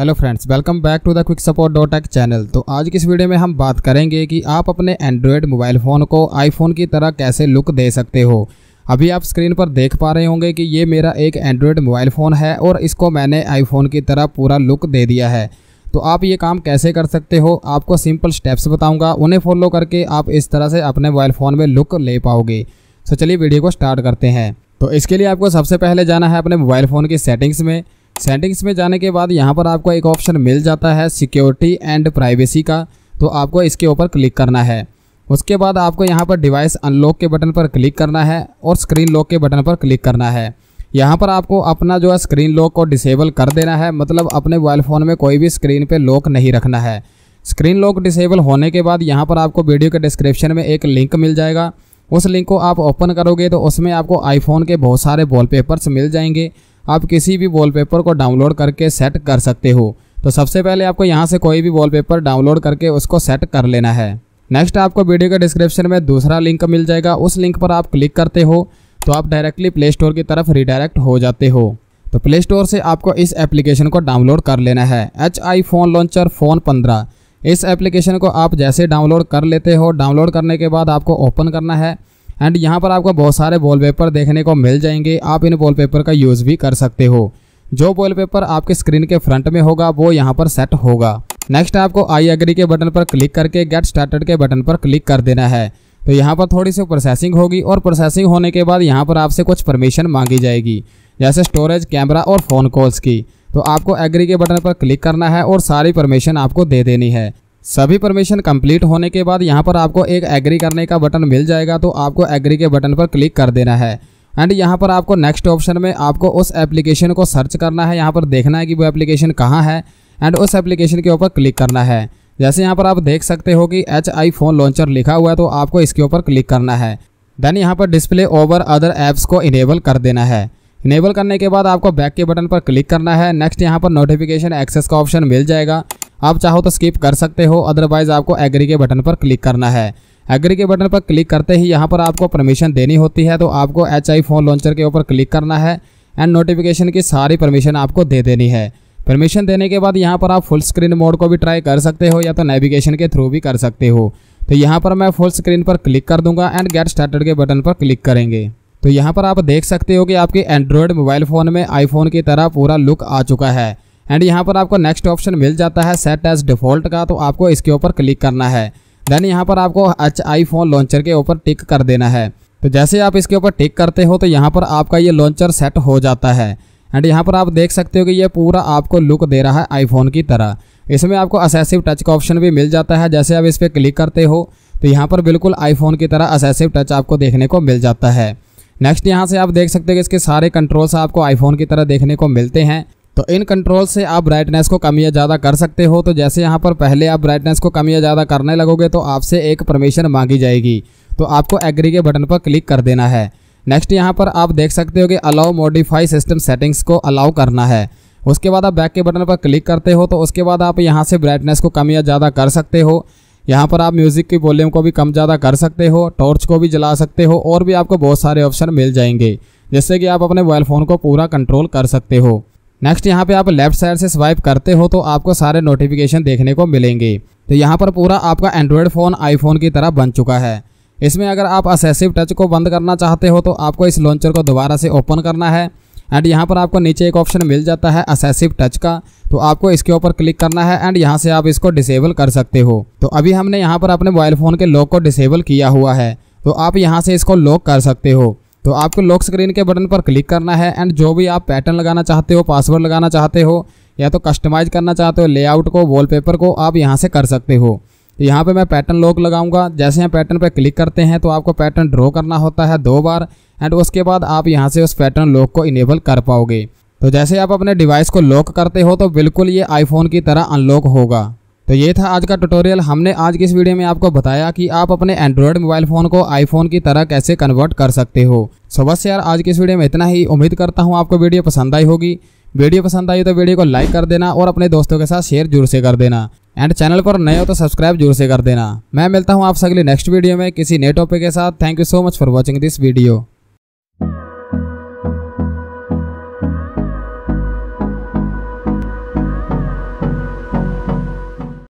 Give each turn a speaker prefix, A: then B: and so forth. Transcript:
A: hello friends welcome back to the quick support dot tech channel तो आज की इस वीडियो में हम बात करेंगे कि आप अपने एंड्रॉयड मोबाइल फ़ोन को आईफोन की तरह कैसे लुक दे सकते हो अभी आप स्क्रीन पर देख पा रहे होंगे कि ये मेरा एक एंड्रॉयड मोबाइल फ़ोन है और इसको मैंने आईफोन की तरह पूरा लुक दे दिया है तो आप ये काम कैसे कर सकते हो आपको सिंपल स्टेप्स बताऊँगा उन्हें फॉलो करके आप इस तरह से अपने मोबाइल फ़ोन में लुक ले पाओगे तो चलिए वीडियो को स्टार्ट करते हैं तो इसके लिए आपको सबसे पहले जाना है अपने मोबाइल फ़ोन की सेटिंग्स में सेटिंग्स में जाने के बाद यहाँ पर आपको एक ऑप्शन मिल जाता है सिक्योरिटी एंड प्राइवेसी का तो आपको इसके ऊपर क्लिक करना है उसके बाद आपको यहाँ पर डिवाइस अनलॉक के बटन पर क्लिक करना है और स्क्रीन लॉक के बटन पर क्लिक करना है यहाँ पर आपको अपना जो है स्क्रीन लॉक को डिसेबल कर देना है मतलब अपने मोबाइल फ़ोन में कोई भी स्क्रीन पे लॉक नहीं रखना है स्क्रीन लॉक डिसेबल होने के बाद यहाँ पर आपको वीडियो के डिस्क्रिप्शन में एक लिंक मिल जाएगा उस लिंक को आप ओपन करोगे तो उसमें आपको आईफोन के बहुत सारे वॉलपेपर्स मिल जाएंगे आप किसी भी वॉलपेपर को डाउनलोड करके सेट कर सकते हो तो सबसे पहले आपको यहाँ से कोई भी वॉलपेपर डाउनलोड करके उसको सेट कर लेना है नेक्स्ट आपको वीडियो के डिस्क्रिप्शन में दूसरा लिंक मिल जाएगा उस लिंक पर आप क्लिक करते हो तो आप डायरेक्टली प्ले स्टोर की तरफ रिडायरेक्ट हो जाते हो तो प्ले स्टोर से आपको इस एप्लीकेशन को डाउनलोड कर लेना है H I phone launcher phone पंद्रह इस एप्लीकेशन को आप जैसे डाउनलोड कर लेते हो डाउनलोड करने के बाद आपको ओपन करना है एंड यहाँ पर आपको बहुत सारे वॉलपेपर देखने को मिल जाएंगे आप इन वॉलपेपर का यूज़ भी कर सकते हो जो वॉलपेपर आपके स्क्रीन के फ्रंट में होगा वो यहाँ पर सेट होगा नेक्स्ट आपको आई एग्री के बटन पर क्लिक करके गेट स्टार्टेड के बटन पर क्लिक कर देना है तो यहाँ पर थोड़ी सी प्रोसेसिंग होगी और प्रोसेसिंग होने के बाद यहाँ पर आपसे कुछ परमिशन मांगी जाएगी जैसे स्टोरेज कैमरा और फ़ोन कॉल्स की तो आपको एग्री के बटन पर क्लिक करना है और सारी परमिशन आपको दे देनी है सभी परमिशन कंप्लीट होने के बाद यहाँ पर आपको एक एग्री करने का बटन मिल जाएगा तो आपको एग्री के बटन पर क्लिक कर देना है एंड यहाँ पर आपको नेक्स्ट ऑप्शन में आपको उस एप्लीकेशन को सर्च करना है यहाँ पर देखना है कि वो एप्लीकेशन कहाँ है एंड उस एप्लीकेशन के ऊपर क्लिक करना है जैसे यहाँ पर आप देख सकते हो कि एच आई फ़ोन लॉन्चर लिखा हुआ है तो आपको इसके ऊपर क्लिक करना है देन यहाँ पर डिस्प्ले ओवर अदर ऐप्स को इनेबल कर देना है इनेबल करने के बाद आपको बैक के बटन पर क्लिक करना है नेक्स्ट यहाँ पर नोटिफिकेशन एक्सेस का ऑप्शन मिल जाएगा आप चाहो तो स्किप कर सकते हो अदरवाइज आपको एग्री के बटन पर क्लिक करना है एग्री के बटन पर क्लिक करते ही यहाँ पर आपको परमिशन देनी होती है तो आपको एच आई फोन लॉन्चर के ऊपर क्लिक करना है एंड नोटिफिकेशन की सारी परमिशन आपको दे देनी है परमिशन देने के बाद यहाँ पर आप फुल स्क्रीन मोड को भी ट्राई कर सकते हो या तो नेविगेशन के थ्रू भी कर सकते हो तो यहाँ पर मैं फुल स्क्रीन पर क्लिक कर दूंगा एंड गेट स्टार्टेड के बटन पर क्लिक करेंगे तो यहाँ पर आप देख सकते हो कि आपके एंड्रॉयड मोबाइल फ़ोन में आईफोन की तरह पूरा लुक आ चुका है एंड यहाँ पर आपको नेक्स्ट ऑप्शन मिल जाता है सेट एज डिफॉल्ट का तो आपको इसके ऊपर क्लिक करना है देन यहाँ पर आपको एच आई फोन लॉन्चर के ऊपर टिक कर देना है तो जैसे आप इसके ऊपर टिक करते हो तो यहाँ पर आपका ये लॉन्चर सेट हो जाता है एंड यहाँ पर आप देख सकते हो कि ये पूरा आपको लुक दे रहा है आईफोन की तरह इसमें आपको असेसिव टच का ऑप्शन भी मिल जाता है जैसे आप इस पर क्लिक करते हो तो यहाँ पर बिल्कुल आईफोन की तरह असेसिव टच आपको देखने को मिल जाता है नेक्स्ट यहाँ से आप देख सकते हो कि इसके सारे कंट्रोल्स आपको आईफोन की तरह देखने को मिलते हैं तो इन कंट्रोल से आप ब्राइटनेस को कम या ज़्यादा कर सकते हो तो जैसे यहाँ पर पहले आप ब्राइटनेस को कम या ज़्यादा करने लगोगे तो आपसे एक परमिशन मांगी जाएगी तो आपको एग्री के बटन पर क्लिक कर देना है नेक्स्ट यहाँ पर आप देख सकते हो कि अलाउ मॉडिफाई सिस्टम सेटिंग्स को अलाउ करना है उसके बाद आप बैक के बटन पर क्लिक करते हो तो उसके बाद आप यहाँ से ब्राइटनेस को कम या ज़्यादा कर सकते हो यहाँ पर आप म्यूज़िक की वॉल्यूम को भी कम ज़्यादा कर सकते हो टॉर्च को भी जला सकते हो और भी आपको बहुत सारे ऑप्शन मिल जाएंगे जिससे कि आप अपने मोबाइल फ़ोन को पूरा कंट्रोल कर सकते हो नेक्स्ट यहाँ पे आप लेफ्ट साइड से स्वाइप करते हो तो आपको सारे नोटिफिकेशन देखने को मिलेंगे तो यहाँ पर पूरा आपका एंड्रॉयड फ़ोन आईफोन की तरह बन चुका है इसमें अगर आप असेसिव टच को बंद करना चाहते हो तो आपको इस लॉन्चर को दोबारा से ओपन करना है एंड यहाँ पर आपको नीचे एक ऑप्शन मिल जाता है असेसिव टच का तो आपको इसके ऊपर क्लिक करना है एंड यहाँ से आप इसको डिसेबल कर सकते हो तो अभी हमने यहाँ पर अपने मोबाइल फ़ोन के लॉक को डिसेबल किया हुआ है तो आप यहाँ से इसको लॉक कर सकते हो तो आपको लॉक स्क्रीन के बटन पर क्लिक करना है एंड जो भी आप पैटर्न लगाना चाहते हो पासवर्ड लगाना चाहते हो या तो कस्टमाइज करना चाहते हो लेआउट को वॉलपेपर को आप यहाँ से कर सकते हो तो यहाँ पे मैं पैटर्न लॉक लगाऊंगा जैसे हम पैटर्न पर क्लिक करते हैं तो आपको पैटर्न ड्रॉ करना होता है दो बार एंड उसके बाद आप यहाँ से उस पैटर्न लॉक को इनेबल कर पाओगे तो जैसे आप अपने डिवाइस को लॉक करते हो तो बिल्कुल ये आईफोन की तरह अनलॉक होगा तो ये था आज का ट्यूटोरियल हमने आज की इस वीडियो में आपको बताया कि आप अपने एंड्रॉयड मोबाइल फ़ोन को आईफोन की तरह कैसे कन्वर्ट कर सकते हो सो बस यार आज की इस वीडियो में इतना ही उम्मीद करता हूँ आपको वीडियो पसंद आई होगी वीडियो पसंद आई तो वीडियो को लाइक कर देना और अपने दोस्तों के साथ शेयर जरूर से कर देना एंड चैनल पर नए हो तो सब्सक्राइब जरूर से कर देना मैं मिलता हूँ आपसे अगले नेक्स्ट वीडियो में किसी नए टॉपिक के साथ thank you so much for watching this video